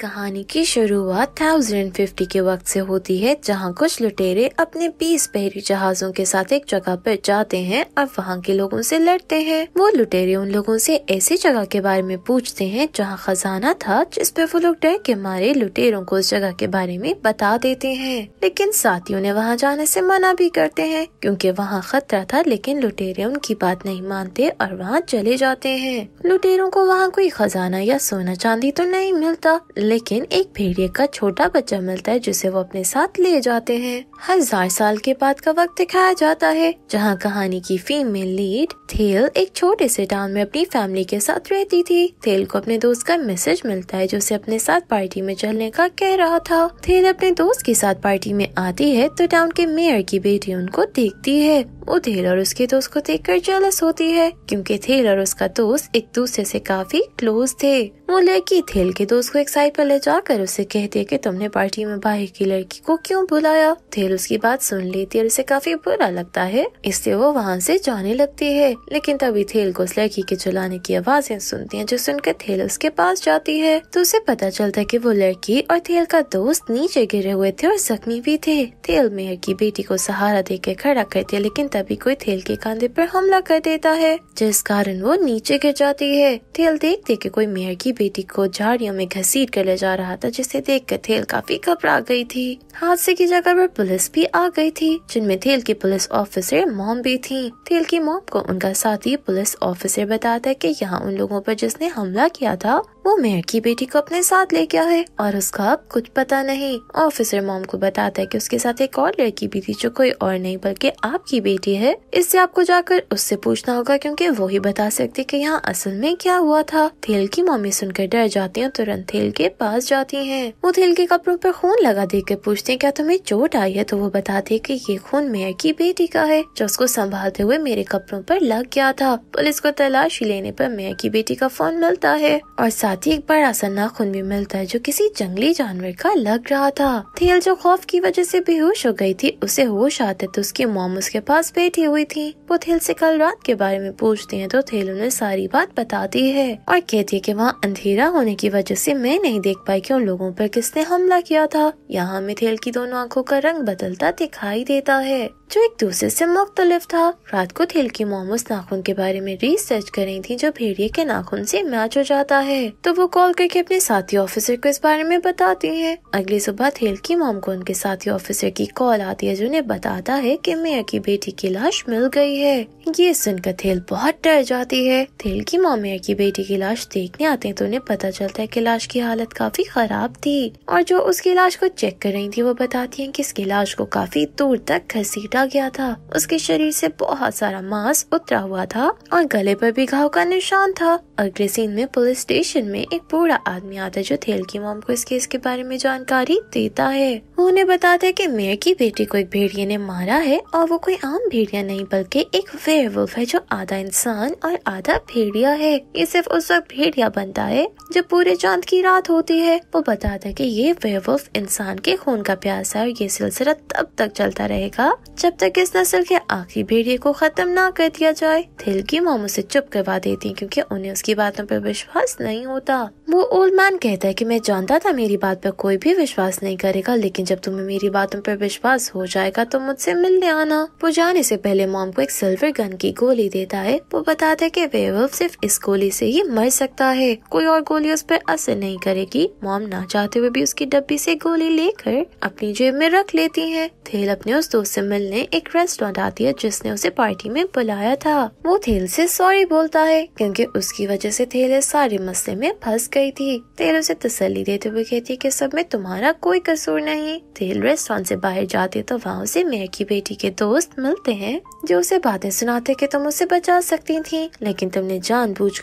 कहानी की शुरुआत 1050 के वक्त से होती है जहां कुछ लुटेरे अपने 20 बहरी जहाजों के साथ एक जगह पर जाते हैं और वहां के लोगों से लड़ते हैं वो लुटेरे उन लोगों से ऐसी जगह के बारे में पूछते हैं जहां खजाना था जिस पे वो लोग डर के मारे लुटेरों को उस जगह के बारे में बता देते हैं लेकिन साथियों ने वहाँ जाने से मना भी करते हैं क्योंकि वहाँ खतरा था लेकिन लुटेरे उनकी बात नहीं मानते और वहाँ चले जाते हैं लुटेरों को वहाँ कोई खजाना या सोना चांदी तो नहीं मिलता लेकिन एक भेड़िए का छोटा बच्चा मिलता है जिसे वो अपने साथ ले जाते हैं हजार साल के बाद का वक्त दिखाया जाता है जहाँ कहानी की फीमेल लीड थेल एक छोटे से टाउन में अपनी फैमिली के साथ रहती थी थेल को अपने दोस्त का मैसेज मिलता है जो उसे अपने साथ पार्टी में चलने का कह रहा था थेल अपने दोस्त के साथ पार्टी में आती है तो टाउन के मेयर की बेटी उनको देखती है वो थेल और उसके दोस्त को देखकर जेलस होती है क्योंकि थेल और उसका दोस्त एक दूसरे से काफी क्लोज थे वो लड़की थेल के दोस्त को एक साइड पर ले जाकर उसे कहती है कि तुमने पार्टी में बाहर की लड़की को क्यों बुलाया थेल उसकी बात सुन लेती है और उसे काफी बुरा लगता है इससे वो वहाँ से जाने लगती है लेकिन तभी थेल को उस लड़की के चलाने की आवाजें सुनती है जो सुनकर थेल उसके पास जाती है तो उसे पता चलता है की वो लड़की और थेल का दोस्त नीचे गिरे हुए थे और जख्मी भी थे थेल मेयर की बेटी को सहारा देकर खड़ा करती है लेकिन तभी कोई थेल के कांधे पर हमला कर देता है जिस कारण वो नीचे गिर जाती है थेल देखते कि कोई मेयर की बेटी को झाड़ियों में घसीट कर ले जा रहा था जिसे देख कर थेल काफी घबरा गई थी हादसे की जगह पर पुलिस भी आ गई थी जिनमें थेल की पुलिस ऑफिसर मोम भी थी थेल की मोम को उनका साथी पुलिस ऑफिसर बताता है की यहाँ उन लोगों पर जिसने हमला किया था वो मेयर की बेटी को अपने साथ ले गया है और उसका अब कुछ पता नहीं ऑफिसर मॉम को बताता है कि उसके साथ एक और लड़की भी थी जो कोई और नहीं बल्कि आपकी बेटी है इससे आपको जाकर उससे पूछना होगा क्योंकि वो ही बता सकती कि यहाँ असल में क्या हुआ था थेल की मम्मी सुनकर डर जाती है तुरंत थेल के पास जाती है वो थेल के कपड़ों पर खून लगा देख कर पूछते है क्या तुम्हें चोट आई है तो वो बताते है की ये खून मेयर की बेटी का है जो उसको संभालते हुए मेरे कपड़ों पर लग गया था पुलिस को तलाशी लेने पर मेयर की बेटी का फोन मिलता है और साथ साथ ही एक बड़ा सा नाखून भी मिलता है जो किसी जंगली जानवर का लग रहा था थेल जो खौफ की वजह से बेहोश हो गई थी उसे होश आते तो उसकी मोम उसके पास बैठी हुई थी वो थेल से कल रात के बारे में पूछती है तो थेल उन्हें सारी बात बताती है और कहती है की वहाँ अंधेरा होने की वजह से मैं नहीं देख पाई की उन लोगों पर किसने हमला किया था यहाँ में थेल की दोनों आँखों का रंग बदलता दिखाई देता है जो एक दूसरे से मुख्तलिफ था रात को थेल की उस नाखून के बारे में रिसर्च कर रही थी जो भेड़िए के नाखून से मैच हो जाता है तो वो कॉल करके अपने साथी ऑफिसर को इस बारे में बताती है अगली सुबह थेल की मोम को उनके साथी ऑफिसर की कॉल आती है जो उन्हें बताता है की मेयर की बेटी की लाश मिल गई है ये सुनकर थेल बहुत डर जाती है थेल की मोम मेयर की बेटी की लाश देखने आते हैं तो उन्हें पता चलता है की लाश की हालत काफी खराब थी और जो उसकी लाश को चेक कर रही थी वो बताती है की इसकी लाश को काफी दूर तक घसीटा काटा गया था उसके शरीर से बहुत सारा मांस उतरा हुआ था और गले पर भी घाव का निशान था अगले सीन में पुलिस स्टेशन में एक बूढ़ा आदमी आता जो थेल की मोम को इस केस के बारे में जानकारी देता है वो उन्हें बताता है की मेयर की बेटी को एक भेड़िए ने मारा है और वो कोई आम भेड़िया नहीं बल्कि एक वेयरवुल्फ है जो आधा इंसान और आधा भेड़िया है ये सिर्फ उस वक्त भेड़िया बनता है जब पूरे चांद की रात होती है वो बताता है की ये वेयरवुल्फ इंसान के खून का प्यास है और ये सिलसिला तब तक चलता रहेगा जब जब तक इस नस्ल के आखिरी भेड़िए को खत्म ना कर दिया जाए थिल की मोम उसे चुप करवा देती क्योंकि उन्हें उसकी बातों पर विश्वास नहीं होता वो ओल्ड मैन कहता है कि मैं जानता था मेरी बात पर कोई भी विश्वास नहीं करेगा लेकिन जब तुम्हें मेरी बातों पर विश्वास हो जाएगा तो मुझसे मिलने आना वो जाने से पहले मोम को एक सिल्वर गन की गोली देता है वो बताता है की वे सिर्फ इस गोली ऐसी ही मर सकता है कोई और गोली उस पर असर नहीं करेगी मोम ना चाहते हुए भी उसकी डब्बी ऐसी गोली लेकर अपनी जेब में रख लेती है थेल अपने उस दोस्त ऐसी मिलने ने एक रेस्टोरेंट आती है जिसने उसे पार्टी में बुलाया था वो थेल से सॉरी बोलता है क्योंकि उसकी वजह से थेल सारे मसले में फंस गई थी थेल उसे तसली देते हुए कहती है कि सब में तुम्हारा कोई कसूर नहीं थेल रेस्टोरेंट से बाहर जाते तो वहाँ उसे मेयर की बेटी के दोस्त मिलते हैं जो उसे बातें सुनाते की तुम उसे बचा सकती थी लेकिन तुमने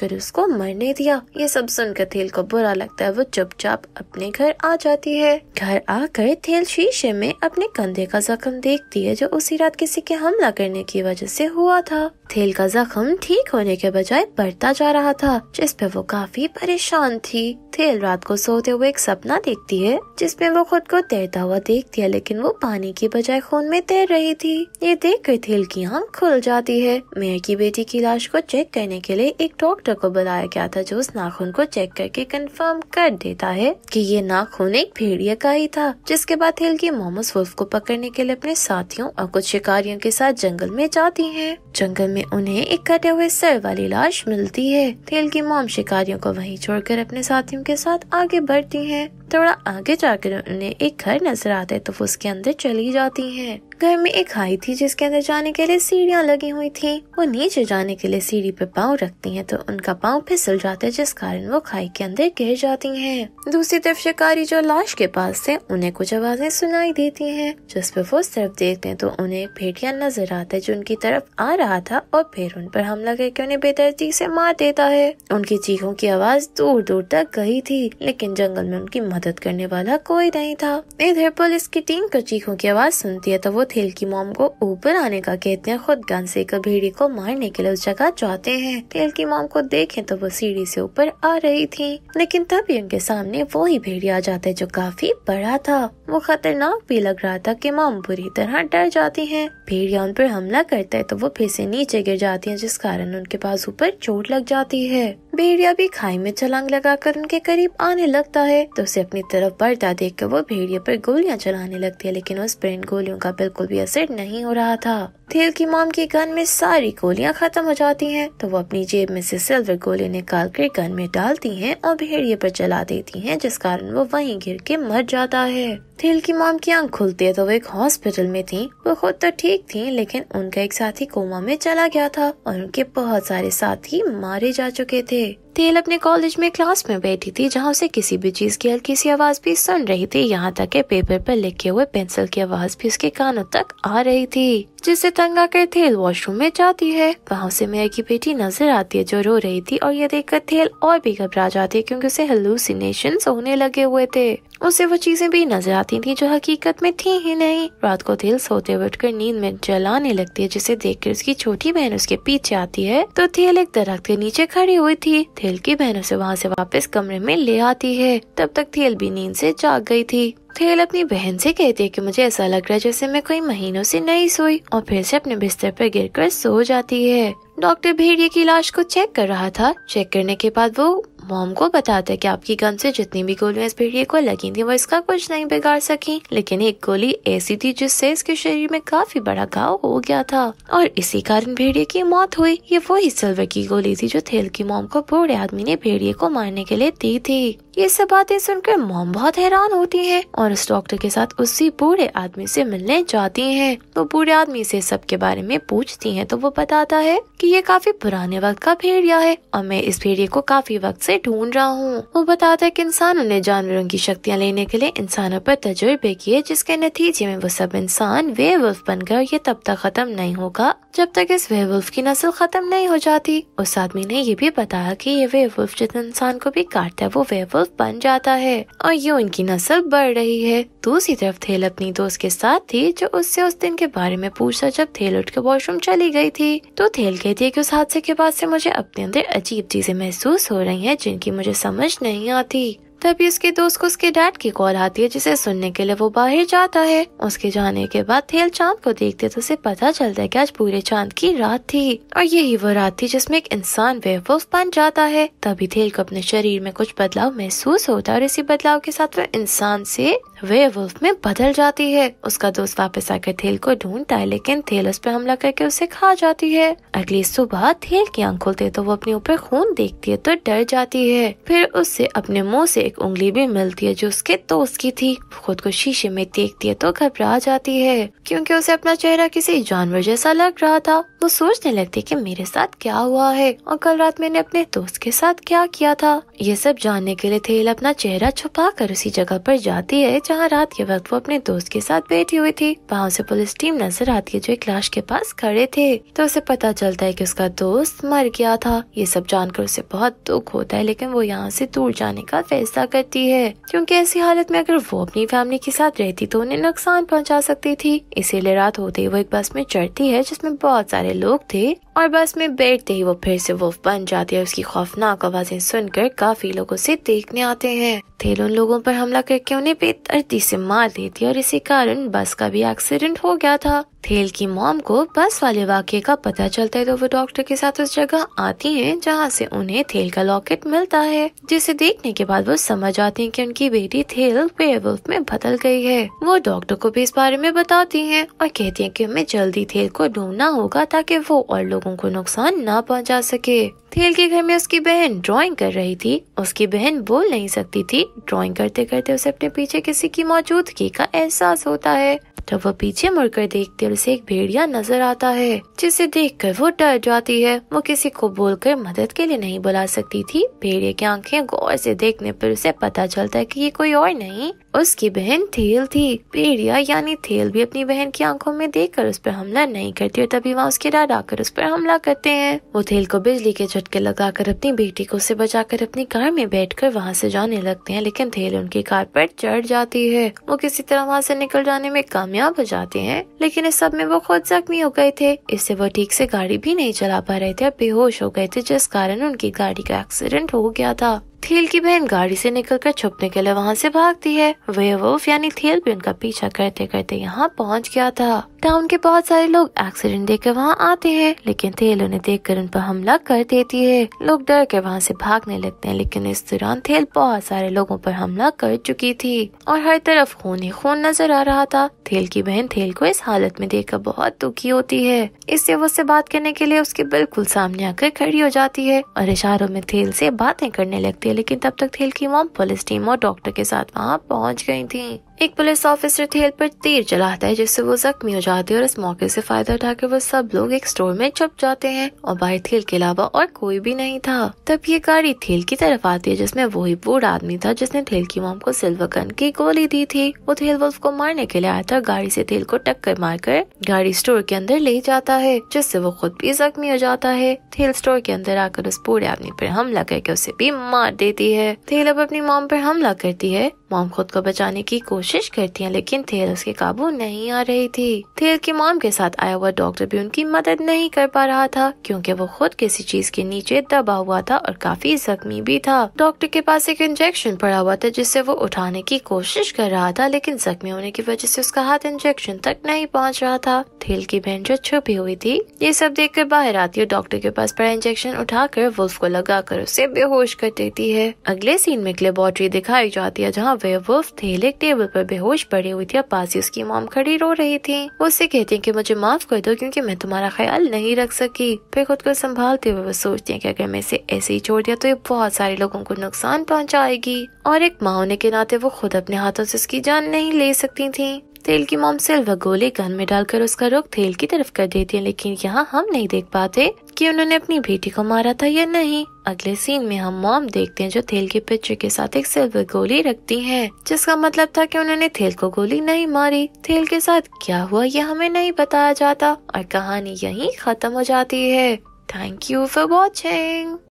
कर उसको मरने दिया ये सब सुनकर थेल को बुरा लगता है वो चुपचाप अपने घर आ जाती है घर आकर थेल शीशे में अपने कंधे का जख्म देखती है जो उस उसी रात किसी के हमला करने की वजह से हुआ था थेल का जख्म ठीक होने के बजाय बढ़ता जा रहा था जिस पे वो काफी परेशान थी थेल रात को सोते हुए एक सपना देखती है जिसमें वो खुद को तैरता हुआ देखती है लेकिन वो पानी की बजाय खून में तैर रही थी ये देख कर थेल की आँख खुल जाती है मेयर की बेटी की लाश को चेक करने के लिए एक डॉक्टर को बुलाया गया था जो उस नाखून को चेक करके कंफर्म कर देता है कि ये नाखून एक भेड़िया का ही था जिसके बाद थेल की मोमस वुल्फ को पकड़ने के लिए अपने साथियों और कुछ शिकारियों के साथ जंगल में जाती है जंगल में में उन्हें एक कटे हुए सर वाली लाश मिलती है तेल की मोम शिकारियों को वहीं छोड़कर अपने साथियों के साथ आगे बढ़ती है थोड़ा आगे जाकर उन्हें एक घर नजर आता है तो वो उसके अंदर चली जाती है घर में एक खाई थी जिसके अंदर जाने के लिए सीढ़ियाँ लगी हुई थी वो नीचे जाने के लिए सीढ़ी पे पाँव रखती हैं तो उनका पाँव फिसल जाता है जिस कारण वो खाई के अंदर गिर जाती हैं। दूसरी तरफ शिकारी जो लाश के पास थे उन्हें कुछ आवाजें सुनाई देती हैं जिस पे वो सिर्फ देखते हैं तो उन्हें एक भेटिया नजर आता है जो उनकी तरफ आ रहा था और फिर उन पर हमला करके उन्हें बेदर्दी से मार देता है उनकी चीखों की आवाज दूर दूर तक गई थी लेकिन जंगल में उनकी मदद करने वाला कोई नहीं था इधर पुलिस की टीम को चीखों की आवाज सुनती है तो वो थेल की मोम को ऊपर आने का कहते हैं खुद गन से कर भेड़ी को मारने के लिए उस जगह जाते हैं थेल की मोम को देखे तो वो सीढ़ी से ऊपर आ रही थी लेकिन तभी उनके सामने वो ही भेड़ी आ जाता है जो काफी बड़ा था वो खतरनाक भी लग रहा था की मोम बुरी तरह डर जाती है भेड़िया उन पर हमला करता है तो वो फिर से नीचे गिर जाती है जिस कारण उनके पास ऊपर चोट लग जाती है भेड़िया भी खाई में छलांग लगाकर उनके करीब आने लगता है तो उसे अपनी तरफ बढ़ता देख कर वो भेड़िए पर गोलियां चलाने लगती है लेकिन उस पर इन गोलियों का बिल्कुल भी असर नहीं हो रहा था थेल की माम की गन में सारी गोलियां खत्म हो जाती हैं तो वो अपनी जेब में से सिल्वर गोली निकाल कर गन में डालती हैं और भेड़िए पर चला देती हैं जिस कारण वो वहीं गिर के मर जाता है थिल की मॉम की आंख है तो वो एक हॉस्पिटल में थी वो खुद तो ठीक थी लेकिन उनका एक साथी कोमा में चला गया था और उनके बहुत सारे साथी मारे जा चुके थे तेल अपने कॉलेज में क्लास में बैठी थी जहाँ उसे किसी भी चीज की हल्की सी आवाज भी सुन रही थी यहाँ तक के पेपर पर लिखे हुए पेंसिल की आवाज भी उसके कानों तक आ रही थी जिससे तंग आकर थेल वॉशरूम में जाती है वहाँ उसे मेयर की बेटी नजर आती है जो रो रही थी और ये देखकर थेल और भी घबरा जाती है क्योंकि उसे हेलुसिनेशन होने लगे हुए थे उसे वो चीजें भी नजर आती थी जो हकीकत में थी ही नहीं रात को दिल सोते उठकर नींद में जलाने लगती है जिसे देखकर उसकी छोटी बहन उसके पीछे आती है तो थेल एक दरख्त के नीचे खड़ी हुई थी थेल की बहन उसे वहाँ से वापस कमरे में ले आती है तब तक थेल भी नींद से जाग गई थी थेल अपनी बहन से कहती है कि मुझे ऐसा लग रहा है जैसे मैं कई महीनों से नहीं सोई और फिर से अपने बिस्तर पर गिरकर सो जाती है डॉक्टर भेड़िए की लाश को चेक कर रहा था चेक करने के बाद वो मॉम को बताता कि आपकी गन से जितनी भी गोलियां इस भेड़िए को लगी थी वो इसका कुछ नहीं बिगाड़ सकी लेकिन एक गोली ऐसी थी जिससे इसके शरीर में काफी बड़ा घाव हो गया था और इसी कारण भेड़िए की मौत हुई ये वही सिल्वर की गोली थी जो थेल की मॉम को बूढ़े आदमी ने भेड़िए को मारने के लिए दी थी ये सब बातें सुनकर मोम बहुत हैरान होती है और उस डॉक्टर के साथ उसी बूढ़े आदमी से मिलने जाती है वो बूढ़े आदमी से सब के बारे में पूछती है तो वो बताता है कि ये काफी पुराने वक्त का भेड़िया है और मैं इस भेड़िए को काफी वक्त से ढूंढ रहा हूँ वो बताता है कि इंसानों ने जानवरों की शक्तियाँ लेने के लिए इंसानों पर तजुर्बे किए जिसके नतीजे में वो सब इंसान वे बन गए ये तब तक खत्म नहीं होगा जब तक इस वे की नस्ल खत्म नहीं हो जाती उस आदमी ने ये भी बताया की ये वे जिस इंसान को भी काटता है वो वे दोस्त बन जाता है और यूँ इनकी नस्ल बढ़ रही है दूसरी तरफ थेल अपनी दोस्त के साथ थी जो उससे उस दिन के बारे में पूछा जब थेल उठ के वॉशरूम चली गई थी तो थेल कहती है कि उस हादसे के बाद से मुझे अपने अंदर अजीब चीजें महसूस हो रही हैं जिनकी मुझे समझ नहीं आती तभी उसके दोस्त को उसके डैड की कॉल आती है जिसे सुनने के लिए वो बाहर जाता है उसके जाने के बाद थेल चांद को देखते तो उसे पता चलता है कि आज पूरे चांद की रात थी और यही वो रात थी जिसमें एक इंसान बेवकूफ बन जाता है तभी थेल को अपने शरीर में कुछ बदलाव महसूस होता है और इसी बदलाव के साथ वह इंसान से वुल्फ में बदल जाती है उसका दोस्त वापस आकर थेल को ढूंढता है लेकिन थेल उस पर हमला करके उसे खा जाती है अगली सुबह थेल की आंख खुलते तो वो अपने ऊपर खून देखती है तो डर जाती है फिर उससे अपने मुंह से एक उंगली भी मिलती है जो उसके दोस्त की थी खुद को शीशे में देखती है तो घबरा जाती है क्योंकि उसे अपना चेहरा किसी जानवर जैसा लग रहा था वो सोचने लगती कि मेरे साथ क्या हुआ है और कल रात मैंने अपने दोस्त के साथ क्या किया था ये सब जानने के लिए थेल अपना चेहरा छुपा कर उसी जगह पर जाती है जहाँ रात के वक्त वो अपने दोस्त के साथ बैठी हुई थी वहाँ से पुलिस टीम नजर आती है जो एक लाश के पास खड़े थे तो उसे पता चलता है की उसका दोस्त मर गया था ये सब जानकर उसे बहुत दुख होता है लेकिन वो यहाँ से दूर जाने का फैसला गुस्सा करती है क्योंकि ऐसी हालत में अगर वो अपनी फैमिली के साथ रहती तो उन्हें नुकसान पहुंचा सकती थी इसीलिए रात होते ही वो एक बस में चढ़ती है जिसमें बहुत सारे लोग थे और बस में बैठते ही वो फिर से वो बन जाती है उसकी खौफनाक आवाजें सुनकर काफी लोगों से देखने आते हैं तेल उन लोगों पर हमला करके उन्हें बेतरती से मार देती है और इसी कारण बस का भी एक्सीडेंट हो गया था थेल की मॉम को बस वाले वाक्य का पता चलता है तो वो डॉक्टर के साथ उस जगह आती हैं जहाँ से उन्हें थेल का लॉकेट मिलता है जिसे देखने के बाद वो समझ आती हैं कि उनकी बेटी थेल वेयरवुल्फ में बदल गई है वो डॉक्टर को भी इस बारे में बताती हैं और कहती हैं कि हमें जल्दी थेल को ढूंढना होगा ताकि वो और लोगों को नुकसान न पहुँचा सके थेल के घर में उसकी बहन ड्राइंग कर रही थी उसकी बहन बोल नहीं सकती थी ड्राइंग करते करते उसे अपने पीछे किसी की मौजूदगी का एहसास होता है तब वह पीछे मुड़कर देखते उसे एक भेड़िया नजर आता है जिसे देखकर वो डर जाती है वो किसी को बोलकर मदद के लिए नहीं बुला सकती थी भेड़िया की आंखें गौर से देखने पर उसे पता चलता है कि ये कोई और नहीं उसकी बहन थेल थी भेड़िया यानी थेल भी अपनी बहन की आंखों में देखकर उस पर हमला नहीं करती और तभी वहाँ उसके डाड आकर उस पर हमला करते हैं वो थेल को बिजली के झटके लगाकर अपनी बेटी को उसे बचाकर अपनी कार में बैठकर वहाँ से जाने लगते हैं लेकिन थेल उनकी कार पर चढ़ जाती है वो किसी तरह वहाँ से निकल जाने में कामयाब हो जाते हैं लेकिन इस सब में वो खुद जख्मी हो गए थे इससे वो ठीक से गाड़ी भी नहीं चला पा रहे थे और बेहोश हो गए थे जिस कारण उनकी गाड़ी का एक्सीडेंट हो गया था थील की बहन गाड़ी से निकलकर छुपने के लिए वहाँ से भागती है वे वोफ यानी थील भी उनका पीछा करते करते यहाँ पहुँच गया था टाउन के बहुत सारे लोग एक्सीडेंट देख कर वहाँ आते हैं लेकिन थेल उन्हें देख कर उन पर हमला कर देती है लोग डर के वहाँ से भागने लगते हैं लेकिन इस दौरान थेल बहुत सारे लोगों पर हमला कर चुकी थी और हर तरफ खून ही खून नजर आ रहा था थेल की बहन थेल को इस हालत में कर बहुत दुखी होती है इससे वो उससे बात करने के लिए उसके बिल्कुल सामने आकर खड़ी हो जाती है और इशारों में थेल से बातें करने लगती है लेकिन तब तक थेल की मॉम पुलिस टीम और डॉक्टर के साथ वहां पहुंच गई थी एक पुलिस ऑफिसर थेल पर तीर चलाता है जिससे वो जख्मी हो जाते हैं और इस मौके से फायदा उठाकर वो सब लोग एक स्टोर में छुप जाते हैं और भाई थेल के अलावा और कोई भी नहीं था तब ये गाड़ी थेल की तरफ आती है जिसमें वही बूढ़ आदमी था जिसने थेल की मोम को सिल्वर गन की गोली दी थी वो थेल वुल्फ को मारने के लिए आया था गाड़ी से थेल को टक्कर कर गाड़ी स्टोर के अंदर ले जाता है जिससे वो खुद भी जख्मी हो जाता है थेल स्टोर के अंदर आकर उस बूढ़े आदमी पर हमला करके उसे भी मार देती है थेल अब अपनी मोम पर हमला करती है मॉम खुद को बचाने की कोशिश करती हैं लेकिन थेल उसके काबू नहीं आ रही थी थेल की मॉम के साथ आया हुआ डॉक्टर भी उनकी मदद नहीं कर पा रहा था क्योंकि वो खुद किसी चीज के नीचे दबा हुआ था और काफी जख्मी भी था डॉक्टर के पास एक इंजेक्शन पड़ा हुआ था जिससे वो उठाने की कोशिश कर रहा था लेकिन जख्मी होने की वजह से उसका हाथ इंजेक्शन तक नहीं पहुँच रहा था थेल की बहन जो छुपी हुई थी ये सब देख बाहर आती है डॉक्टर के पास पड़ा इंजेक्शन उठाकर वुल्फ को लगा उसे बेहोश कर देती है अगले सीन में क्लेबॉटरी दिखाई जाती है जहाँ बेवकूफ थे लेक टेबल पर बेहोश पड़ी हुई थी और पास ही उसकी मोम खड़ी रो रही थी वो उससे कहती है कि मुझे माफ कर दो क्योंकि मैं तुम्हारा ख्याल नहीं रख सकी फिर खुद को संभालते हुए वो सोचती है कि अगर मैं इसे ऐसे ही छोड़ दिया तो ये बहुत सारे लोगों को नुकसान पहुँचाएगी और एक माँ होने के नाते वो खुद अपने हाथों से उसकी जान नहीं ले सकती थी तेल की मोम सिल्वर गोले गन में डालकर उसका रुख तेल की तरफ कर देती है लेकिन यहाँ हम नहीं देख पाते कि उन्होंने अपनी बेटी को मारा था या नहीं अगले सीन में हम मॉम देखते हैं जो थेल के पिक्चर के साथ एक सिल्वर गोली रखती है जिसका मतलब था कि उन्होंने थेल को गोली नहीं मारी थेल के साथ क्या हुआ यह हमें नहीं बताया जाता और कहानी यहीं खत्म हो जाती है थैंक यू फॉर वॉचिंग